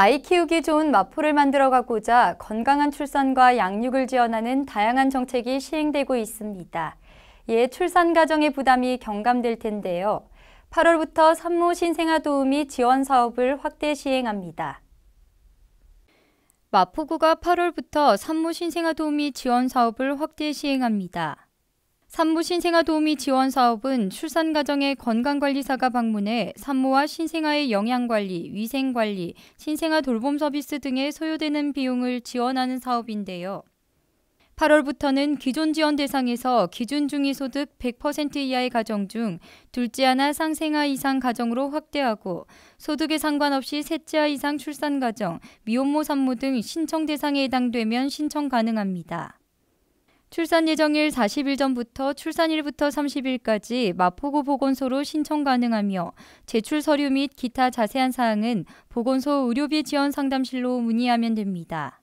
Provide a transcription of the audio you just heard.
아이 키우기 좋은 마포를 만들어가고자 건강한 출산과 양육을 지원하는 다양한 정책이 시행되고 있습니다. 이 예, 출산 가정의 부담이 경감될 텐데요. 8월부터 산모 신생아 도우미 지원 사업을 확대 시행합니다. 마포구가 8월부터 산모 신생아 도우미 지원 사업을 확대 시행합니다. 산모 신생아 도우미 지원 사업은 출산 가정의 건강관리사가 방문해 산모와 신생아의 영양관리, 위생관리, 신생아 돌봄 서비스 등에 소요되는 비용을 지원하는 사업인데요. 8월부터는 기존 지원 대상에서 기준 중위소득 100% 이하의 가정 중둘째하나상생아 이상 가정으로 확대하고 소득에 상관없이 셋째아 이상 출산 가정, 미혼모 산모 등 신청 대상에 해당되면 신청 가능합니다. 출산 예정일 40일 전부터 출산일부터 30일까지 마포구 보건소로 신청 가능하며 제출 서류 및 기타 자세한 사항은 보건소 의료비 지원 상담실로 문의하면 됩니다.